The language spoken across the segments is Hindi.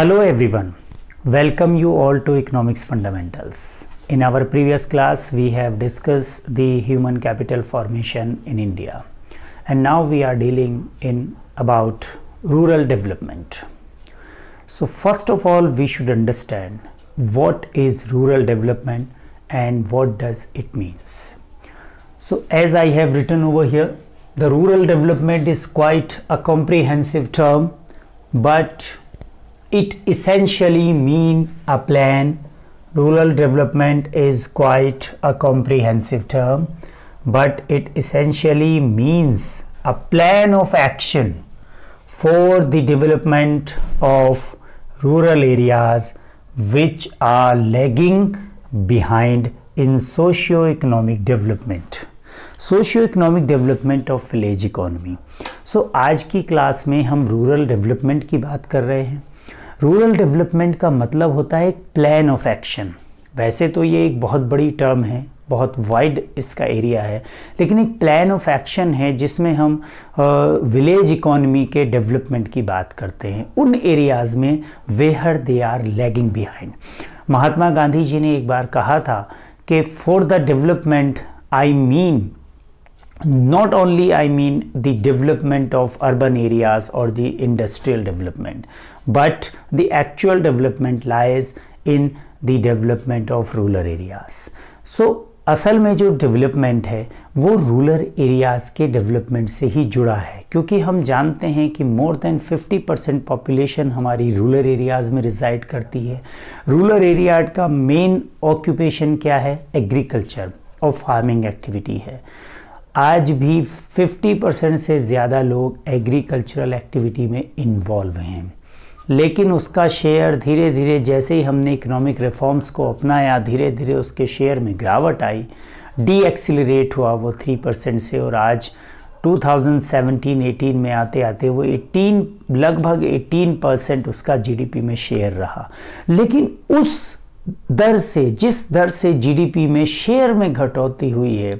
Hello everyone. Welcome you all to Economics Fundamentals. In our previous class, we have discussed the human capital formation in India. And now we are dealing in about rural development. So first of all, we should understand what is rural development and what does it means. So as I have written over here, the rural development is quite a comprehensive term, but it essentially mean a plan rural development is quite a comprehensive term but it essentially means a plan of action for the development of rural areas which are lagging behind in socio-economic development socio-economic development of village economy. So, की class में हम रूरल डेवलपमेंट की बात कर रूरल डेवलपमेंट का मतलब होता है एक प्लान ऑफ एक्शन वैसे तो ये एक बहुत बड़ी टर्म है बहुत वाइड इसका एरिया है लेकिन एक प्लान ऑफ एक्शन है जिसमें हम विलेज इकोनमी के डेवलपमेंट की बात करते हैं उन एरियाज़ में where they are lagging behind Mahatma Gandhi ji ने एक बार कहा था कि for the development I mean not only I mean the development of urban areas or the industrial development, but the actual development lies in the development of rural areas. So असल में जो डेवलपमेंट है वो रूलर एरियाज़ के डेवलपमेंट से ही जुड़ा है क्योंकि हम जानते हैं कि मोर देन 50 परसेंट पॉपुलेशन हमारी रूलर एरियाज़ में रिजाइड करती है रूलर एरिया का मेन ऑक्यूपेशन क्या है एग्रीकल्चर और फार्मिंग एक्टिविटी है आज भी 50 परसेंट से ज़्यादा लोग एग्रीकल्चरल एक्टिविटी में इन्वॉल्व हैं लेकिन उसका शेयर धीरे धीरे जैसे ही हमने इकोनॉमिक रिफॉर्म्स को अपनाया धीरे धीरे उसके शेयर में गिरावट आई डी एक्सिलेट हुआ वो थ्री परसेंट से और आज 2017-18 में आते आते वो 18 लगभग 18 परसेंट उसका जीडीपी में शेयर रहा लेकिन उस दर से जिस दर से जीडीपी में शेयर में घटौती हुई है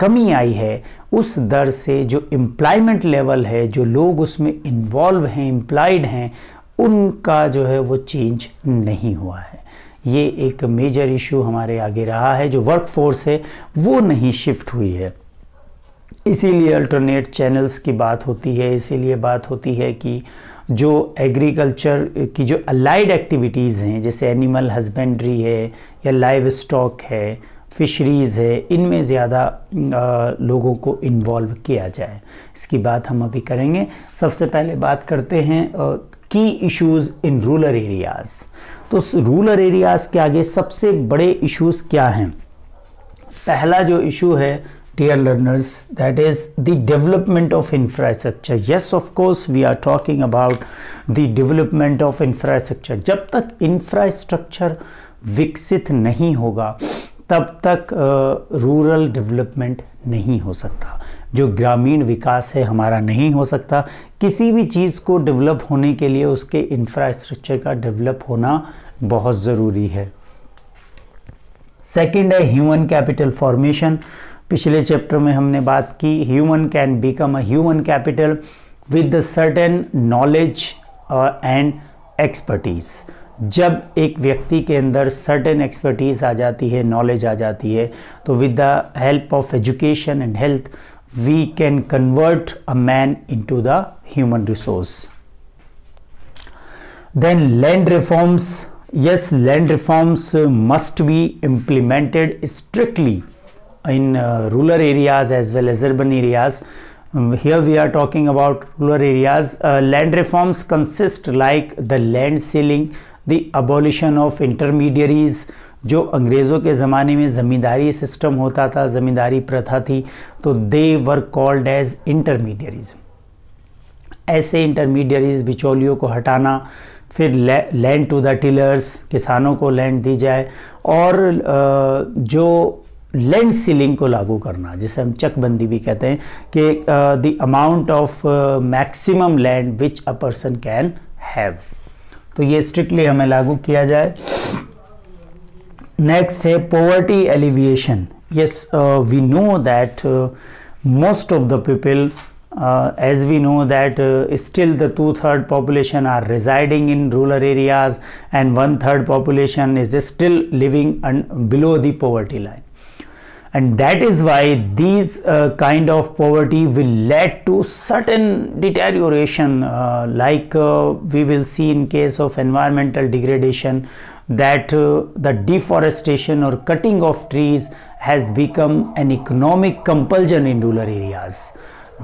कमी आई है उस दर से जो एम्प्लॉयमेंट लेवल है जो लोग उसमें इन्वॉल्व हैं एम्प्लॉयड हैं उनका जो है वो चेंज नहीं हुआ है ये एक मेजर इशू हमारे आगे रहा है जो वर्क फोर्स है वो नहीं शिफ्ट हुई है इसीलिए अल्टरनेट चैनल्स की बात होती है इसीलिए बात होती है कि जो एग्रीकल्चर की जो अलाइड एक्टिविटीज़ हैं जैसे एनिमल हस्बेंड्री है या लाइव स्टॉक है फिशरीज़ है इनमें ज़्यादा लोगों को इन्वॉल्व किया जाए इसकी बात हम अभी करेंगे सबसे पहले बात करते हैं की इश्यूज़ इन रूरल एरियाज़ तो रूरल एरियाज़ के आगे सबसे बड़े इश्यूज़ क्या हैं पहला जो इशू है dear learners that is the development of infrastructure yes of course we are talking about the development of infrastructure जब तक इंफ्रास्ट्रक्चर विकसित नहीं होगा तब तक रूरल डेवलपमेंट नहीं हो सकता जो ग्रामीण विकास है हमारा नहीं हो सकता किसी भी चीज़ को डेवलप होने के लिए उसके इंफ्रास्ट्रक्चर का डेवलप होना बहुत ज़रूरी है सेकंड है ह्यूमन कैपिटल फॉर्मेशन पिछले चैप्टर में हमने बात की human can become a human capital with certain knowledge and expertise जब एक व्यक्ति के अंदर सर्टेन एक्सपर्टीज आ जाती है नॉलेज आ जाती है तो with the help of education and health we can convert a man into the human resource then land reforms yes land reforms must be implemented strictly in rural areas as well as urban areas here we are talking about rural areas land reforms consist like the land ceiling the abolition of intermediaries जो अंग्रेज़ों के ज़माने में ज़मींदारी सिस्टम होता था ज़मींदारी प्रथा थी तो they were called as intermediaries ऐसे इंटरमीडियरीज बिचौलियों को हटाना फिर लैंड टू द टिलर्स किसानों को लैंड दी जाए और जो लैंड सीलिंग को लागू करना जिसे हम चकबंदी भी कहते हैं कि the amount of maximum land which a person can have तो ये स्ट्रिक्टली हमें लागू किया जाए नेक्स्ट है poverty alleviation yes we know that most of the people as we know that still the two third population are residing in rural areas and one third population is still living below the poverty line and that is why these uh, kind of poverty will lead to certain deterioration uh, like uh, we will see in case of environmental degradation that uh, the deforestation or cutting of trees has become an economic compulsion in rural areas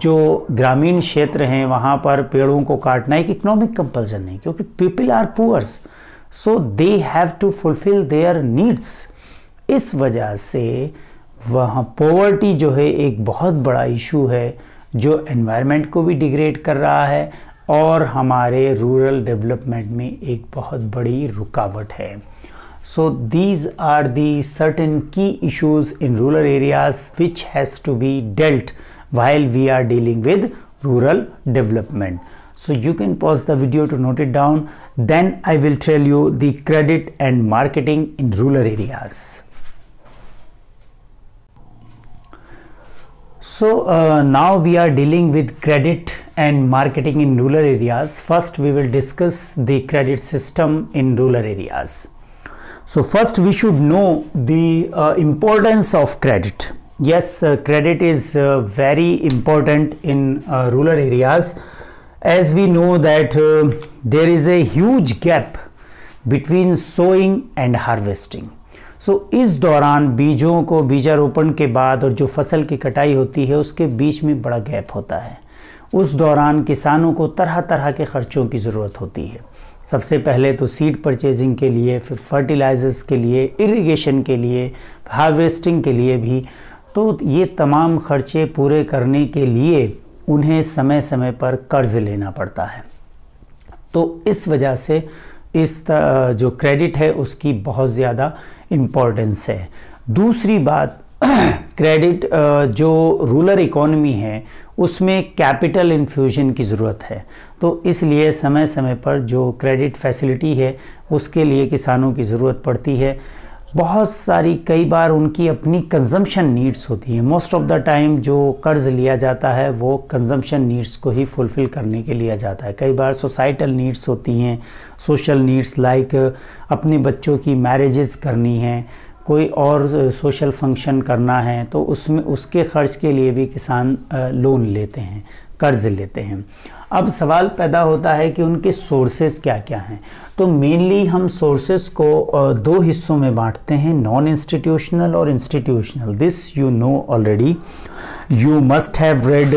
जो ग्रामीण क्षेत्र हैं वहाँ पर पेड़ों को काटना एक इकोनॉमिक कंपल्सन है क्योंकि people are poors so they have to fulfil their needs इस वजह से वहाँ पॉवर्टी जो है एक बहुत बड़ा इशू है जो एनवायरनमेंट को भी डिग्रेड कर रहा है और हमारे रूरल डेवलपमेंट में एक बहुत बड़ी रुकावट है so these are the certain key issues in rural areas which has to be dealt while we are dealing with rural development so you can pause the video to note it down then I will tell you the credit and marketing in rural areas So uh, now we are dealing with credit and marketing in rural areas. First, we will discuss the credit system in rural areas. So first, we should know the uh, importance of credit. Yes, uh, credit is uh, very important in uh, rural areas as we know that uh, there is a huge gap between sowing and harvesting so इस दौरान बीजों को बीजारोपण के बाद और जो फसल की कटाई होती है उसके बीच में बड़ा गैप होता है उस दौरान किसानों को तरह तरह के खर्चों की ज़रूरत होती है सबसे पहले तो सीड परचेजिंग के लिए फिर फर्टिलाइज़र्स के लिए इरिगेशन के लिए हार्वेस्टिंग के लिए भी तो ये तमाम खर्चे पूरे करने के लिए उन्हें समय समय पर कर्ज़ लेना पड़ता है तो इस वजह से इस जो क्रेडिट है उसकी बहुत ज़्यादा इम्पोर्टेंस है दूसरी बात क्रेडिट जो रूरल इकोनॉमी है उसमें कैपिटल इन्फ्यूजन की ज़रूरत है तो इसलिए समय समय पर जो क्रेडिट फैसिलिटी है उसके लिए किसानों की ज़रूरत पड़ती है बहुत सारी कई बार उनकी अपनी कंजम्पशन नीड्स होती हैं मोस्ट ऑफ़ द टाइम जो कर्ज़ लिया जाता है वो कंजम्पशन नीड्स को ही फुलफ़िल करने के लिया जाता है कई बार सोसाइटल नीड्स होती हैं सोशल नीड्स लाइक अपने बच्चों की मैरिजेस करनी हैं कोई और सोशल फंक्शन करना है तो उसमें उसके खर्च के लिए भी किसान लोन लेते हैं कर्ज़ लेते हैं अब सवाल पैदा होता है कि उनके सोर्सेस क्या क्या हैं तो मेनली हम सोर्सेस को दो हिस्सों में बांटते हैं नॉन इंस्टीट्यूशनल और institutional this you know already you must have read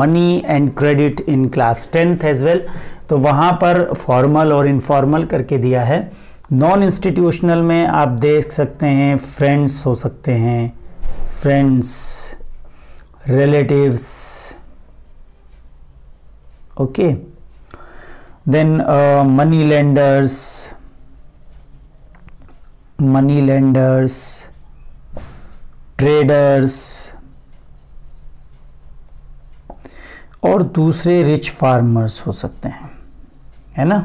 money and credit in class tenth as well तो वहाँ पर फॉर्मल और इनफॉर्मल करके दिया है नॉन इंस्टीट्यूशनल में आप देख सकते हैं फ्रेंड्स हो सकते हैं friends relatives okay then uh, money lenders money lenders traders और दूसरे रिच फार्मर्स हो सकते हैं है ना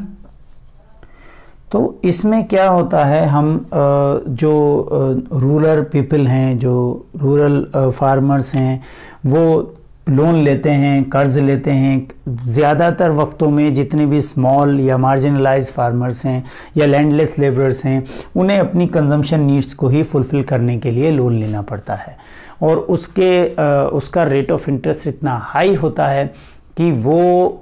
तो इसमें क्या होता है हम जो रूरल पीपल हैं जो रूरल फार्मर्स हैं वो लोन लेते हैं कर्ज लेते हैं ज़्यादातर वक्तों में जितने भी स्मॉल या मार्जिनलाइज फार्मर्स हैं या लैंडलेस लेबरर्स हैं उन्हें अपनी कंजम्पशन नीड्स को ही फुलफ़िल करने के लिए लोन लेना पड़ता है और उसके उसका रेट ऑफ इंटरेस्ट इतना हाई होता है कि वो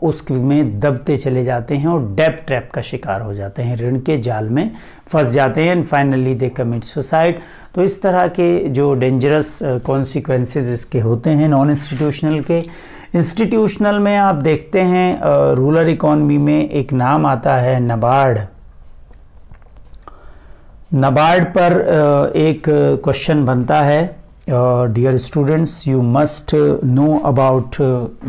उसमें दबते चले जाते हैं और डेप ट्रैप का शिकार हो जाते हैं ऋण के जाल में फंस जाते हैं and finally they commit suicide तो इस तरह के जो डेंजरस कॉन्सिक्वेंसेज uh, इसके होते हैं नॉन इंस्टीट्यूशनल के इंस्टीट्यूशनल में आप देखते हैं रूरल uh, इकोनमी में एक नाम आता है नबार्ड नबार्ड पर uh, एक क्वेश्चन बनता है dear students you must know about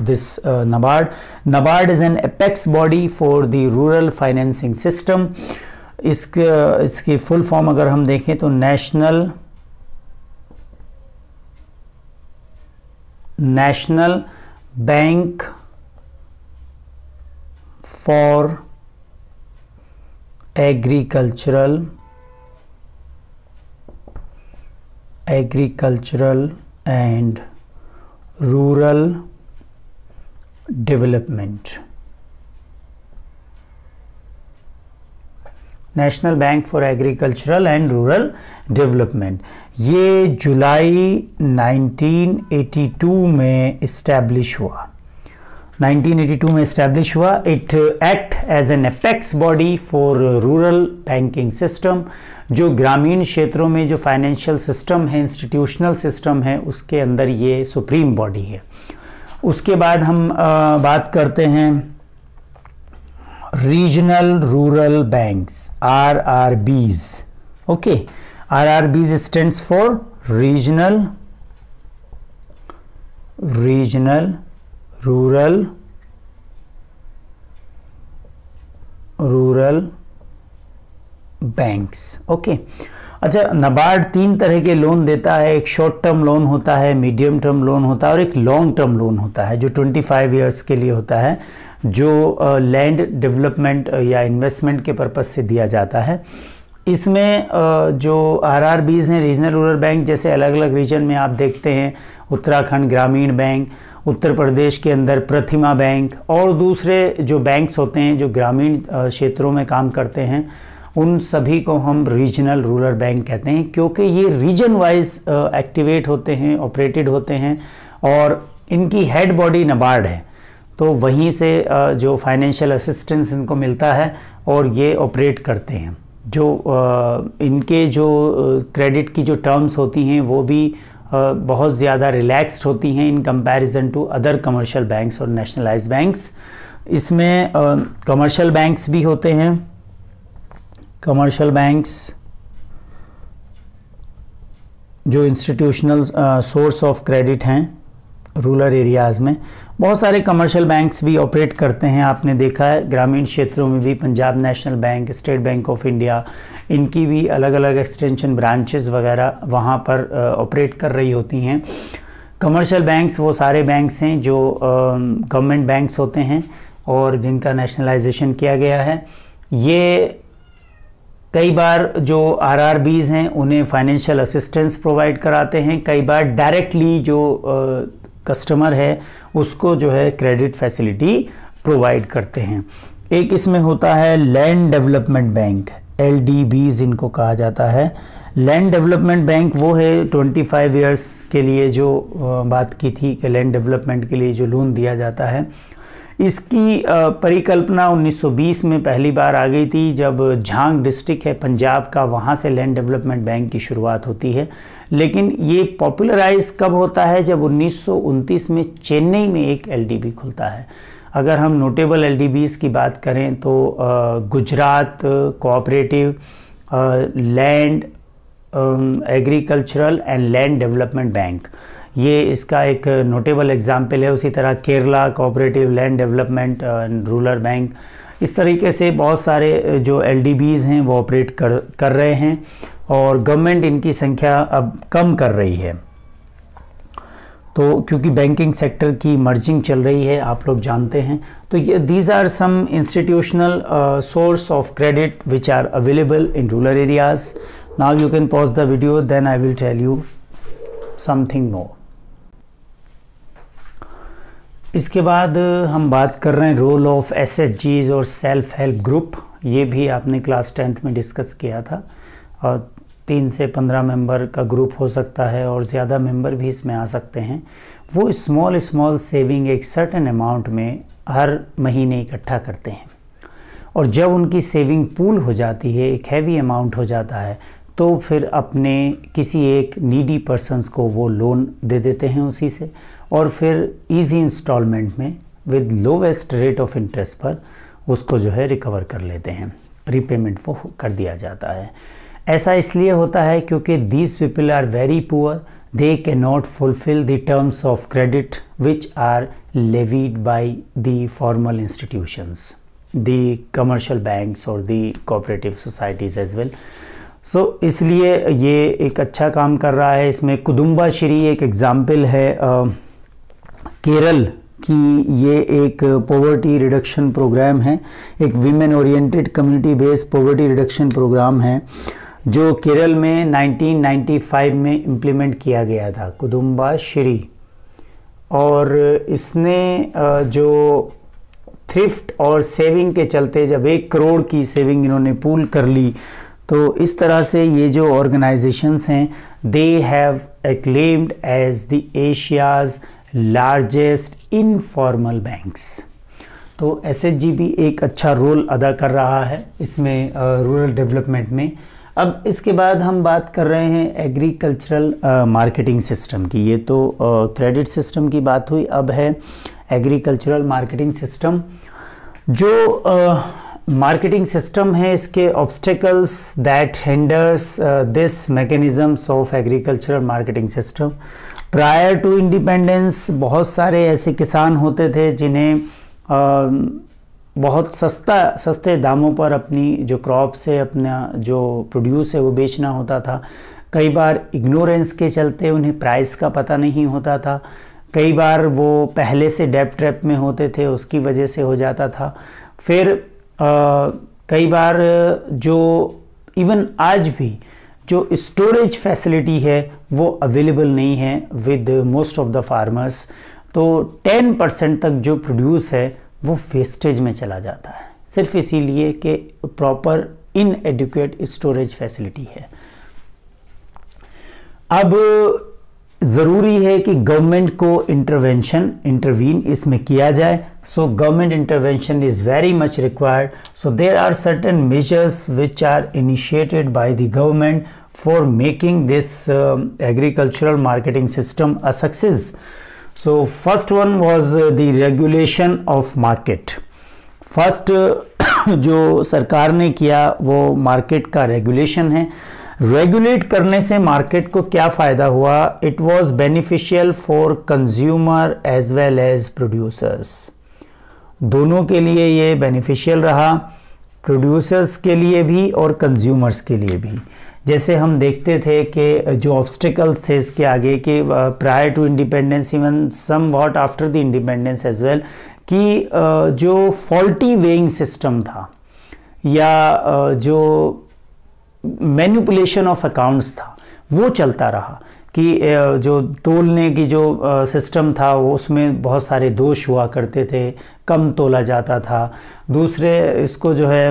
this NABARD NABARD is an apex body for the rural financing system इसके इसकी फुल फॉर्म अगर हम देखें तो national national bank for agricultural agricultural and rural development national bank for agricultural and rural development ये जुलाई 1982 में इस्टेब्लिश हुआ 1982 में इस्टेब्लिश हुआ it act as an apex body for rural banking system जो ग्रामीण क्षेत्रों में जो फाइनेंशियल सिस्टम है इंस्टीट्यूशनल सिस्टम है उसके अंदर ये सुप्रीम बॉडी है उसके बाद हम आ, बात करते हैं regional rural banks R R Bs okay R R Bs stands for regional regional rural rural banks okay अच्छा नबार्ड तीन तरह के लोन देता है एक शॉर्ट टर्म लोन होता है मीडियम टर्म लोन होता है और एक लॉन्ग टर्म लोन होता है जो 25 ईयर्स के लिए होता है जो लैंड डेवलपमेंट या इन्वेस्टमेंट के पर्पज़ से दिया जाता है इसमें जो आर आर बीज हैं रीजनल रूरल बैंक जैसे अलग अलग रीजन में आप देखते हैं उत्तराखंड ग्रामीण बैंक उत्तर प्रदेश के अंदर प्रतिमा बैंक और दूसरे जो बैंक्स होते हैं जो ग्रामीण क्षेत्रों में काम करते हैं उन सभी को हम रीजनल रूरल बैंक कहते हैं क्योंकि ये रीजन वाइज एक्टिवेट होते हैं ऑपरेटेड होते हैं और इनकी हेड बॉडी नबार्ड है तो वहीं से जो फाइनेंशियल असिस्टेंस इनको मिलता है और ये ऑपरेट करते हैं जो इनके जो क्रेडिट की जो टर्म्स होती हैं वो भी बहुत ज़्यादा रिलैक्स्ड होती हैं in comparison to other commercial banks और नेशनलाइज बैंक्स इसमें कमर्शियल बैंक्स भी होते हैं कमर्शियल बैंक्स जो इंस्टीट्यूशनल सोर्स ऑफ क्रेडिट हैं रूरल एरियाज़ में बहुत सारे कमर्शियल बैंक्स भी ऑपरेट करते हैं आपने देखा है ग्रामीण क्षेत्रों में भी Punjab national bank state bank of India इनकी भी अलग अलग एक्सटेंशन ब्रांचेस वगैरह वहाँ पर ऑपरेट कर रही होती हैं कमर्शियल बैंक्स वो सारे बैंक्स हैं जो गवर्नमेंट बैंक्स होते हैं और जिनका नेशनलाइजेशन किया गया है ये कई बार जो आर हैं उन्हें फाइनेंशियल असिस्टेंस प्रोवाइड कराते हैं कई बार डायरेक्टली जो कस्टमर है उसको जो है क्रेडिट फैसिलिटी प्रोवाइड करते हैं एक इसमें होता है लैंड डेवलपमेंट बैंक एल जिनको कहा जाता है लैंड डेवलपमेंट बैंक वो है 25 फाइव ईयर्स के लिए जो बात की थी कि लैंड डेवलपमेंट के लिए जो लोन दिया जाता है इसकी परिकल्पना 1920 में पहली बार आ गई थी जब झांग डिस्ट्रिक्ट है पंजाब का वहाँ से लैंड डेवलपमेंट बैंक की शुरुआत होती है लेकिन ये पॉपुलराइज कब होता है जब उन्नीस में चेन्नई में एक एल खुलता है अगर हम नोटेबल एल की बात करें तो Gujarat cooperative land agricultural and land development bank ये इसका एक नोटेबल एग्जाम्पल है उसी तरह Kerala cooperative land development and rural bank इस तरीके से बहुत सारे जो एल हैं वो ऑपरेट कर कर रहे हैं और गवर्नमेंट इनकी संख्या अब कम कर रही है तो क्योंकि बैंकिंग सेक्टर की मर्जिंग चल रही है आप लोग जानते हैं तो ये these are some institutional source of credit which are available in rural areas now you can pause the video then I will tell you something more इसके बाद हम बात कर रहे हैं रोल ऑफ एस और सेल्फ हेल्प ग्रुप ये भी आपने क्लास टेंथ में डिस्कस किया था और तीन से पंद्रह मेंबर का ग्रुप हो सकता है और ज़्यादा मेंबर भी इसमें आ सकते हैं वो स्मॉल स्मॉल सेविंग एक सर्टन अमाउंट में हर महीने इकट्ठा करते हैं और जब उनकी सेविंग पूल हो जाती है एक हैवी अमाउंट हो जाता है तो फिर अपने किसी एक नीडी पर्सनस को वो लोन दे देते हैं उसी से और फिर ईजी इंस्टॉलमेंट में with lowest rate of interest पर उसको जो है रिकवर कर लेते हैं रीपेमेंट वो कर दिया जाता है ऐसा इसलिए होता है क्योंकि these people are very poor they can not fulfil the terms of credit which are levied by the formal institutions the commercial banks और the cooperative societies as well. So so, इसलिए ये एक अच्छा काम कर रहा है इसमें कुदुम्बा श्री एक एग्ज़ाम्पल है आ, uh, केरल की ये एक पॉवर्टी रिडक्शन प्रोग्राम है एक women oriented community based poverty reduction programme है जो केरल में 1995 में इम्प्लीमेंट किया गया था कुदुम्बा श्री और इसने uh, जो थ्रिफ्ट और सेविंग के चलते जब एक करोड़ की सेविंग इन्होंने पूल कर ली तो इस तरह से ये जो ऑर्गेनाइजेशंस हैं they have acclaimed as the Asia's largest informal banks तो एस भी एक अच्छा रोल अदा कर रहा है इसमें रूरल डेवलपमेंट में अब इसके बाद हम बात कर रहे हैं एग्रीकल्चरल मार्केटिंग सिस्टम की ये तो क्रेडिट सिस्टम की बात हुई अब है एग्रीकल्चरल मार्केटिंग सिस्टम जो uh, मार्केटिंग सिस्टम है इसके obstacles that hinders this mechanisms of agricultural marketing system prior to independence बहुत सारे ऐसे किसान होते थे जिन्हें um, बहुत सस्ता सस्ते दामों पर अपनी जो क्रॉप है अपना जो प्रोड्यूस है वो बेचना होता था कई बार इग्नोरेंस के चलते उन्हें प्राइस का पता नहीं होता था कई बार वो पहले से डेप ट्रैप में होते थे उसकी वजह से हो जाता था फिर कई बार जो इवन आज भी जो स्टोरेज फैसिलिटी है वो अवेलेबल नहीं है with most of the farmers तो 10 परसेंट तक जो प्रोड्यूस है वो वेस्टेज में चला जाता है सिर्फ इसीलिए कि proper inadequate storage facility है अब ज़रूरी है कि गवर्नमेंट को इंटरवेंशन इंटरवीन इसमें किया जाए so government intervention is very much required so there are certain measures which are initiated by the government for making this agricultural marketing system a success so first one was the regulation of market first जो सरकार ने किया वो मार्केट का रेगुलेशन है रेगुलेट करने से मार्केट को क्या फ़ायदा हुआ it was beneficial for consumer as well as producers दोनों के लिए ये बेनिफिशियल रहा प्रोड्यूसर्स के लिए भी और कंज्यूमर्स के लिए भी जैसे हम देखते थे कि जो ऑब्स्टिकल्स थे इसके आगे कि prior to independence even somewhat after the independence as well कि जो फॉल्टी वेइंग सिस्टम था या जो मैन्यूपुलेशन ऑफ अकाउंट्स था वो चलता रहा कि जो तोलने की जो सिस्टम था वो उसमें बहुत सारे दोष हुआ करते थे कम तोला जाता था दूसरे इसको जो है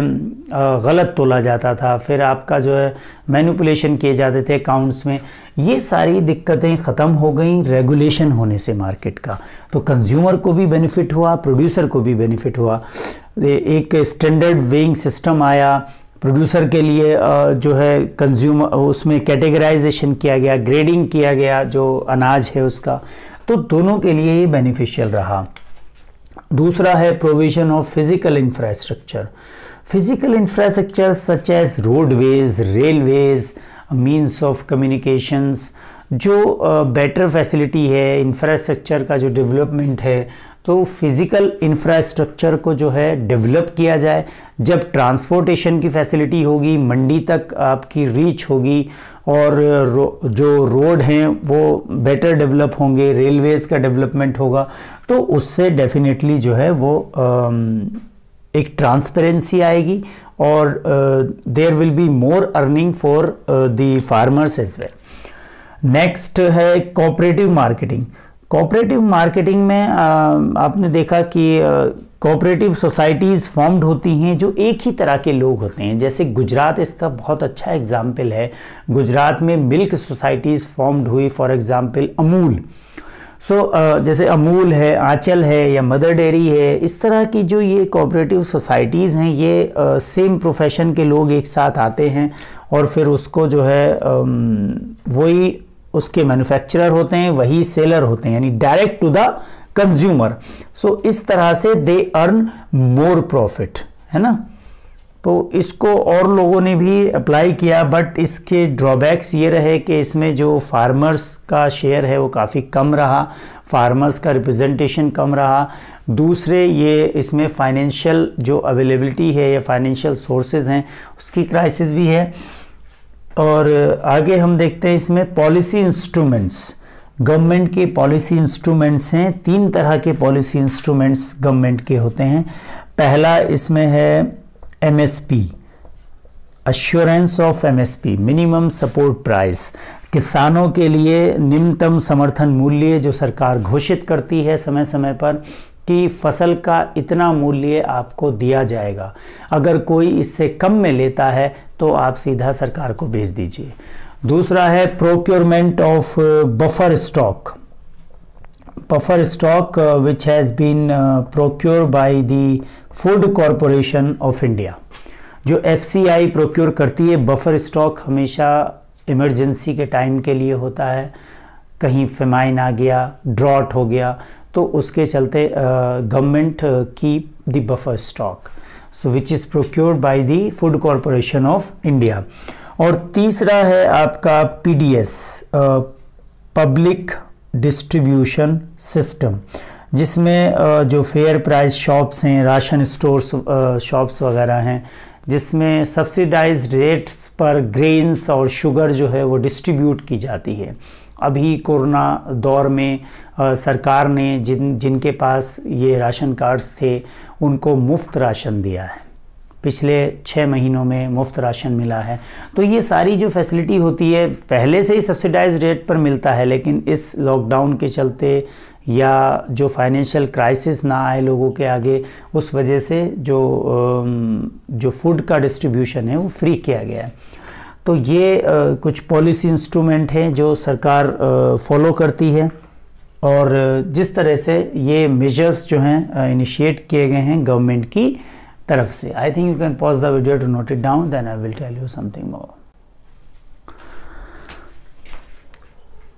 गलत तोला जाता था फिर आपका जो है मैनिपुलेशन किए जाते थे अकाउंट्स में ये सारी दिक्कतें ख़त्म हो गई रेगुलेशन होने से मार्केट का तो कंज्यूमर को भी बेनिफिट हुआ प्रोड्यूसर को भी बेनिफिट हुआ एक स्टैंडर्ड वेइंग सिस्टम आया प्रोड्यूसर के लिए जो है कंज्यूमर उसमें कैटेगराइजेशन किया गया ग्रेडिंग किया गया जो अनाज है उसका तो दोनों के लिए ही बेनिफिशियल रहा दूसरा है provision of physical infrastructure physical infrastructure such as roadways railways means of communications जो बेटर फैसिलिटी है इंफ्रास्ट्रक्चर का जो डेवलपमेंट है तो फिज़िकल इंफ्रास्ट्रक्चर को जो है डेवलप किया जाए जब ट्रांसपोर्टेशन की फैसिलिटी होगी मंडी तक आपकी रीच होगी और रो, जो रोड हैं वो बेटर डेवलप होंगे रेलवेज़ का डेवलपमेंट होगा तो उससे डेफिनेटली जो है वो एक ट्रांसपेरेंसी आएगी और there will be more earning for the farmers as well next है कोऑपरेटिव मार्केटिंग कोऑपरेटिव मार्केटिंग में आपने देखा कि कोऑपरेटिव सोसाइटीज़ फॉर्म्ड होती हैं जो एक ही तरह के लोग होते हैं जैसे गुजरात इसका बहुत अच्छा एग्जाम्पल है गुजरात में मिल्क सोसाइटीज़ फॉर्म्ड हुई for example Amul so so, जैसे अमूल है आंचल है या मदर डेयरी है इस तरह की जो ये कोऑपरेटिव सोसाइटीज़ हैं ये सेम प्रोफेशन के लोग एक साथ आते हैं और फिर उसको जो है वही उसके मैन्युफैक्चरर होते हैं वही सेलर होते हैं यानी direct to the consumer so इस तरह से दे अर्न मोर प्रॉफिट है ना तो इसको और लोगों ने भी अप्लाई किया बट इसके ड्रॉबैक्स ये रहे कि इसमें जो फार्मर्स का शेयर है वो काफ़ी कम रहा फार्मर्स का रिप्रेजेंटेशन कम रहा दूसरे ये इसमें फाइनेंशियल जो अवेलेबिलिटी है या फाइनेंशियल सोर्सेज हैं उसकी क्राइसिस भी है और आगे हम देखते हैं इसमें पॉलिसी इंस्ट्रूमेंट्स गवर्नमेंट के पॉलिसी इंस्ट्रूमेंट्स हैं तीन तरह के पॉलिसी इंस्ट्रूमेंट्स गवर्नमेंट के होते हैं पहला इसमें है MSP assurance of MSP minimum support price किसानों के लिए निम्नतम समर्थन मूल्य जो सरकार घोषित करती है समय समय पर कि फसल का इतना मूल्य आपको दिया जाएगा अगर कोई इससे कम में लेता है तो आप सीधा सरकार को भेज दीजिए दूसरा है procurement of buffer stock buffer stock which has been procure by procured food corporation of India of India. जो एफ प्रोक्योर करती है बफर स्टॉक हमेशा इमरजेंसी के टाइम के लिए होता है कहीं फेमाइन आ गया ड्रॉट हो गया तो उसके चलते government keep the buffer stock so which is procured by the food corporation of India और तीसरा है आपका पीडीएस पब्लिक डिस्ट्रीब्यूशन सिस्टम जिसमें जो फेयर प्राइस शॉप्स हैं राशन स्टोर्स शॉप्स वगैरह हैं जिसमें सब्सिडाइज रेट्स पर ग्रेन्स और शुगर जो है वो डिस्ट्रीब्यूट की जाती है अभी कोरोना दौर में आ, सरकार ने जिन जिनके पास ये राशन कार्ड्स थे उनको मुफ्त राशन दिया है पिछले छः महीनों में मुफ्त राशन मिला है तो ये सारी जो फैसिलिटी होती है पहले से ही सब्सिडाइज रेट पर मिलता है लेकिन इस लॉकडाउन के चलते या जो फाइनेंशियल क्राइसिस ना आए लोगों के आगे उस वजह से जो जो फूड का डिस्ट्रीब्यूशन है वो फ्री किया गया है तो ये कुछ पॉलिसी इंस्ट्रूमेंट हैं जो सरकार फॉलो करती है और जिस तरह से ये मेजर्स जो हैं इनिशिएट किए गए हैं गवर्नमेंट की तरफ से I think you can pause the video to note it down then I will tell you something more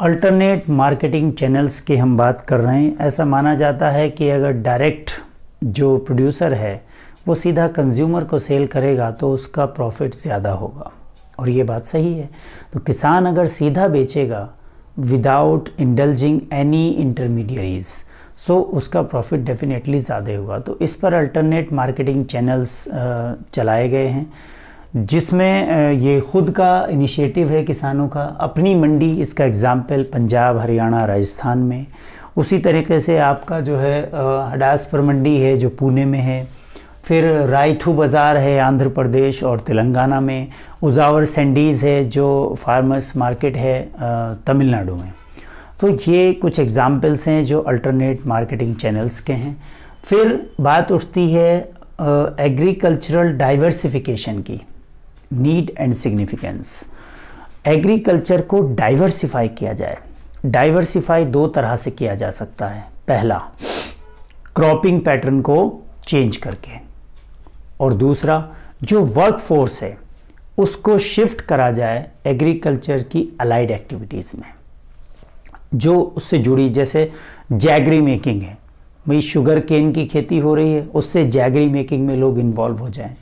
alternate marketing channels की हम बात कर रहे हैं ऐसा माना जाता है कि अगर डायरेक्ट जो प्रोड्यूसर है वो सीधा कंज्यूमर को सेल करेगा तो उसका प्रॉफिट ज़्यादा होगा और ये बात सही है तो किसान अगर सीधा बेचेगा without indulging any intermediaries so उसका प्रॉफिट डेफिनेटली ज़्यादा होगा तो इस पर अल्टरनेट मार्केटिंग चैनल्स चलाए गए हैं जिसमें ये खुद का इनिशिएटिव है किसानों का अपनी मंडी इसका एग्ज़ाम्पल पंजाब हरियाणा राजस्थान में उसी तरीके से आपका जो है हडासपुर मंडी है जो पुणे में है फिर रायथू बाज़ार है आंध्र प्रदेश और तेलंगाना में उजावर सेंडीज़ है जो फार्मर्स मार्केट है तमिलनाडु में तो ये कुछ एग्ज़ाम्पल्स हैं जो अल्टरनेट मार्केटिंग चैनल्स के हैं फिर बात उठती है एग्रीकल्चरल डाइवर्सिफिकेशन की नीड एंड सिग्निफिकेंस एग्रीकल्चर को डाइवर्सिफाई किया जाए डाइवर्सिफाई दो तरह से किया जा सकता है पहला क्रॉपिंग पैटर्न को चेंज करके और दूसरा जो वर्क फोर्स है उसको शिफ्ट करा जाए एग्रीकल्चर की अलाइड एक्टिविटीज़ में जो उससे जुड़ी जैसे जैगरी मेकिंग है भाई शुगर केन की खेती हो रही है उससे जैगरी मेकिंग में लोग इन्वॉल्व हो जाएं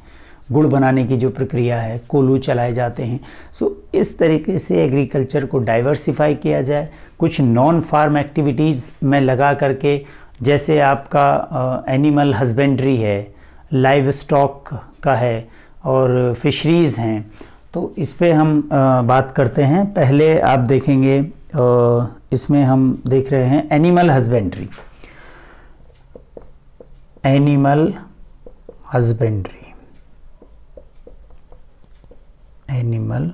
गुड़ बनाने की जो प्रक्रिया है कोलू चलाए जाते हैं सो इस तरीके से एग्रीकल्चर को डाइवर्सिफाई किया जाए कुछ नॉन फार्म एक्टिविटीज़ में लगा करके जैसे आपका एनिमल हस्बेंड्री है लाइव स्टॉक का है और फिशरीज़ हैं तो इस पर हम बात करते हैं पहले आप देखेंगे इसमें हम देख रहे हैं animal husbandry animal husbandry animal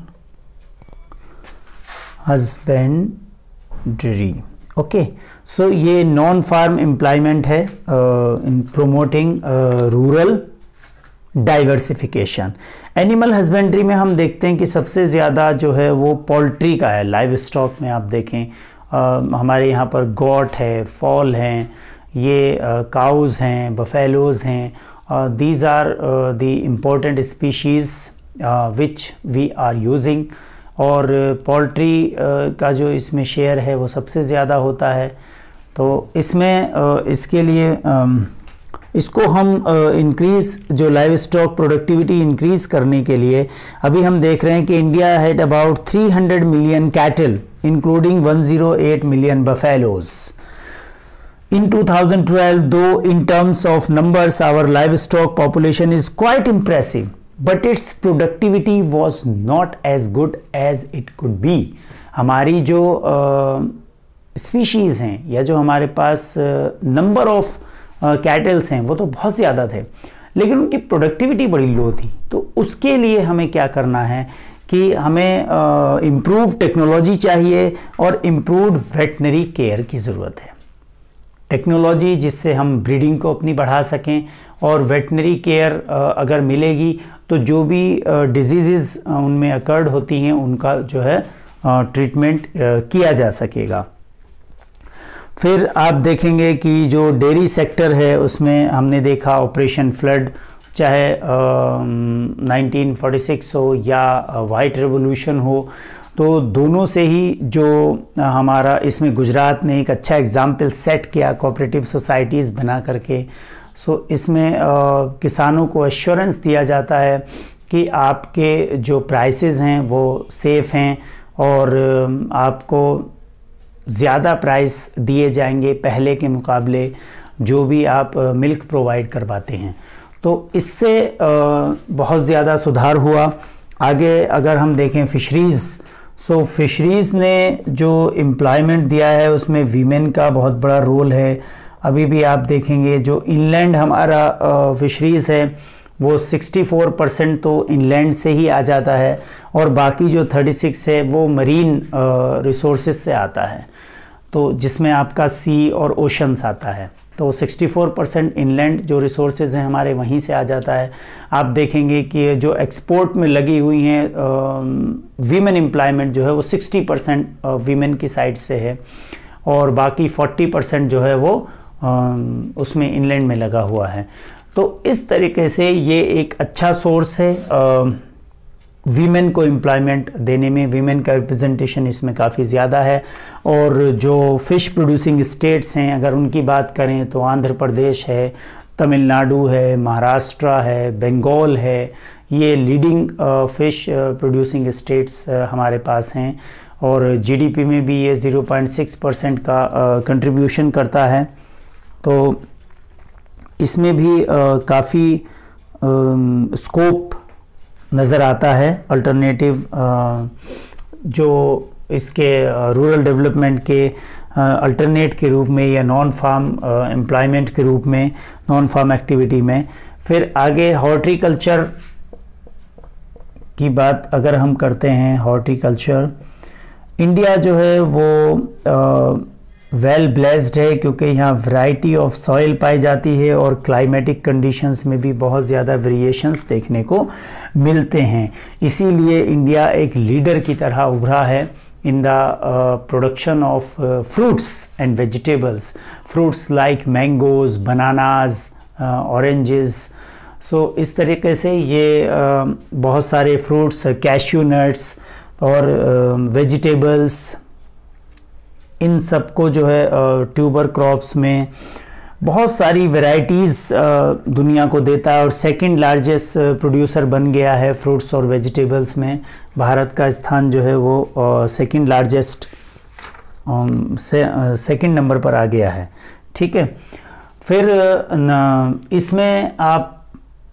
husbandry okay so ये नॉन फार्म एम्प्लॉयमेंट है in promoting rural diversification animal husbandry में हम देखते हैं कि सबसे ज़्यादा जो है वो पोल्ट्री का है लाइव स्टॉक में आप देखें आ, uh, हमारे यहाँ पर गॉट है फॉल uh, हैं ये काउज़ हैं बफेलोज़ हैं these are the important species which we are using और पोल्ट्री का जो इसमें शेयर है वो सबसे ज़्यादा होता है तो इसमें इसके लिए इसको हम इंक्रीज़ जो लाइव स्टॉक प्रोडक्टिविटी इंक्रीज़ करने के लिए अभी हम देख रहे हैं कि India had about 300 million cattle including 108 million buffaloes in 2012 in terms of numbers our livestock population is quite impressive but its productivity was not as good as it could be हमारी जो स्पीशीज़ uh, हैं या जो हमारे पास नंबर ऑफ कैटल्स हैं वो तो बहुत ज़्यादा थे लेकिन उनकी प्रोडक्टिविटी बड़ी लो थी तो उसके लिए हमें क्या करना है कि हमें इम्प्रूव uh, टेक्नोलॉजी चाहिए और इम्प्रूव वेटनरी केयर की ज़रूरत है टेक्नोलॉजी जिससे हम ब्रीडिंग को अपनी बढ़ा सकें और वेटनरी केयर अगर मिलेगी तो जो भी डिजीज़ उनमें अकर्ड होती हैं उनका जो है ट्रीटमेंट किया जा सकेगा फिर आप देखेंगे कि जो डेयरी सेक्टर है उसमें हमने देखा ऑपरेशन फ्लड चाहे नाइनटीन फोर्टी सिक्स हो या वाइट रेवोल्यूशन हो तो दोनों से ही जो हमारा इसमें गुजरात ने एक अच्छा एग्ज़ाम्पल सेट किया कोऑपरेटिव सोसाइटीज़ बना करके सो इसमें किसानों को एश्योरेंस दिया जाता है कि आपके जो प्राइसेस हैं वो सेफ़ हैं और आपको ज़्यादा प्राइस दिए जाएंगे पहले के मुकाबले जो भी आप मिल्क प्रोवाइड करवाते हैं तो इससे बहुत ज़्यादा सुधार हुआ आगे अगर हम देखें फ़िशरीज़ सो फ़िशरीज़ ने जो एम्प्लॉयमेंट दिया है उसमें वीमेन का बहुत बड़ा रोल है अभी भी आप देखेंगे जो इनलैंड हमारा फिशरीज़ है वो 64 परसेंट तो इनलैंड से ही आ जाता है और बाकी जो 36 है वो मरीन रिसोर्स से आता है तो जिसमें आपका सी और ओशंस आता है तो 64 परसेंट इनलैंड जो रिसोर्सेज हैं हमारे वहीं से आ जाता है आप देखेंगे कि जो एक्सपोर्ट में लगी हुई हैं वीमेन एम्प्लॉयमेंट जो है वो 60 परसेंट वीमेन की साइड से है और बाकी 40 परसेंट जो है वो उसमें इनलैंड में लगा हुआ है तो इस तरीके से ये एक अच्छा सोर्स है वीमेन को एम्प्लॉयमेंट देने में वीमेन का रिप्रेजेंटेशन इसमें काफ़ी ज़्यादा है और जो फ़िश प्रोड्यूसिंग स्टेट्स हैं अगर उनकी बात करें तो आंध्र प्रदेश है तमिलनाडु है महाराष्ट्र है बंगाल है ये लीडिंग फ़िश प्रोड्यूसिंग स्टेट्स हमारे पास हैं और जीडीपी में भी ये 0.6 परसेंट का कंट्रीब्यूशन करता है तो इसमें भी काफ़ी स्कोप नज़र आता है अल्टरनेटिव जो इसके रूरल डेवलपमेंट के अल्टरनेट के रूप में या नॉन फार्म एम्प्लॉयमेंट के रूप में नॉन फार्म एक्टिविटी में फिर आगे हॉर्टिकल्चर की बात अगर हम करते हैं हॉर्टिकल्चर इंडिया जो है वो वेल ब्लेस्ड है क्योंकि यहाँ वैरायटी ऑफ सॉइल पाई जाती है और क्लाइमेटिक कंडीशंस में भी बहुत ज़्यादा वेरिएशंस देखने को मिलते हैं इसीलिए इंडिया एक लीडर की तरह उभरा है in the production of fruits and vegetables fruits like mangoes bananas oranges so इस तरीके से ये uh, बहुत सारे फ्रूट्स कैश्यू नट्स और वेजिटेबल्स uh, इन सब को जो है ट्यूबर क्रॉप्स में बहुत सारी वेराइटीज़ दुनिया को देता है और सेकंड लार्जेस्ट प्रोड्यूसर बन गया है फ्रूट्स और वेजिटेबल्स में भारत का स्थान जो है वो सेकंड लार्जेस्ट सेकंड नंबर पर आ गया है ठीक है फिर इसमें आप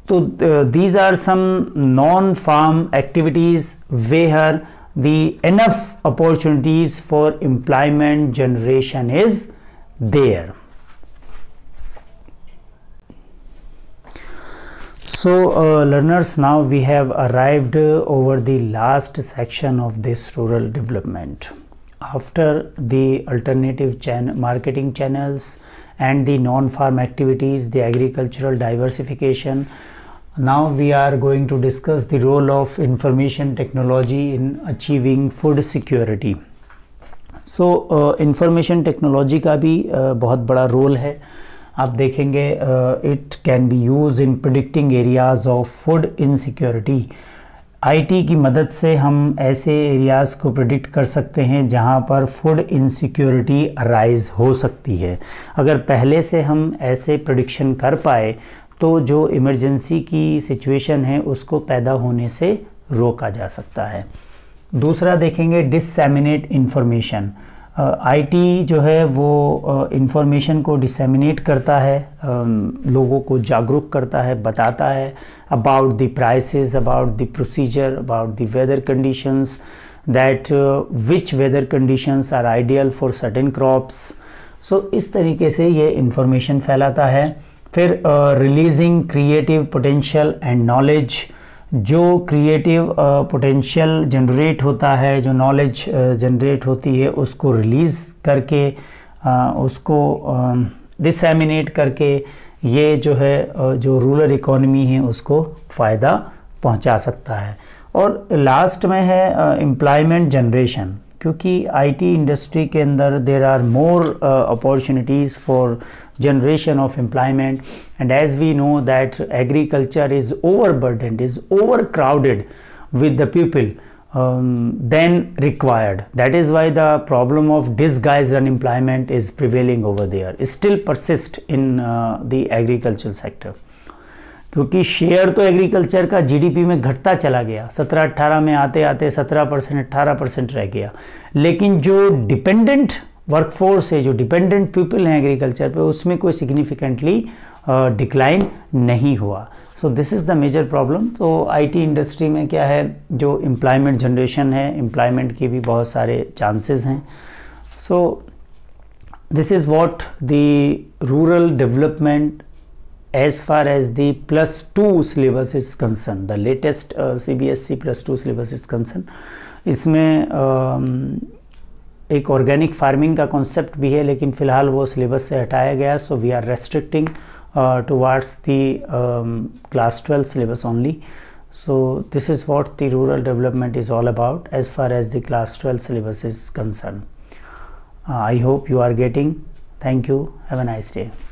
तो these are some non farm activities वे हर the enough opportunities for employment generation is there so uh, learners now we have arrived over the last section of this rural development after the alternative chan marketing channels and the non-farm activities the agricultural diversification Now we are going to discuss the role of information technology in achieving food security. So information technology का भी uh, बहुत बड़ा रोल है आप देखेंगे it can be use in predicting areas of food insecurity IT की मदद से हम ऐसे एरियाज़ को प्रिडिक्ट कर सकते हैं जहां पर फूड इनसिक्योरिटी अराइज हो सकती है अगर पहले से हम ऐसे प्रडिक्शन कर पाए तो जो इमरजेंसी की सिचुएशन है उसको पैदा होने से रोका जा सकता है दूसरा देखेंगे डिसमिनेट इन्फॉर्मेशन आईटी जो है वो इन्फॉर्मेशन को डिसेमिनेट करता है लोगों को जागरूक करता है बताता है about the prices about the procedure about the weather conditions that which weather conditions are ideal for certain crops so इस तरीके से ये इन्फॉर्मेशन फैलाता है फिर releasing creative potential and knowledge जो क्रिएटिव पोटेंशियल जनरेट होता है जो नॉलेज जनरेट होती है उसको रिलीज़ करके uh, उसको डिसेमिनेट uh, करके ये जो है जो रूरल इकोनमी है उसको फ़ायदा पहुंचा सकता है और लास्ट में है एम्प्लॉयमेंट जनरेशन क्योंकि आईटी इंडस्ट्री के अंदर there are more opportunities for generation of employment and as we know that agriculture is over overcrowded is overcrowded with the people um, than required. That is why the problem of disguised unemployment is prevailing over there, it still persists in uh, the agricultural sector. क्योंकि शेयर तो एग्रीकल्चर का जीडीपी में घटता चला गया सत्रह अट्ठारह में आते आते सत्रह परसेंट अट्ठारह परसेंट रह गया लेकिन जो डिपेंडेंट वर्कफोर्स है जो डिपेंडेंट पीपल हैं एग्रीकल्चर पे उसमें कोई सिग्निफिकेंटली डिक्लाइन नहीं हुआ so this is the major problem तो आईटी इंडस्ट्री में क्या है जो एम्प्लॉयमेंट जनरेशन है एम्प्लॉयमेंट के भी बहुत सारे चांसेस हैं so this is what the rural development as far as the plus 2 syllabus is concerned the latest uh, cbsc plus 2 syllabus is concerned इसमें uh, एक ऑर्गेनिक फार्मिंग का कॉन्सेप्ट भी है लेकिन फ़िलहाल वो सिलेबस से हटाया गया so we are restricting towards the class twelfth syllabus only so this is what the rural development is all about as far as the class twelfth syllabus is concern I hope you are getting thank you have a nice day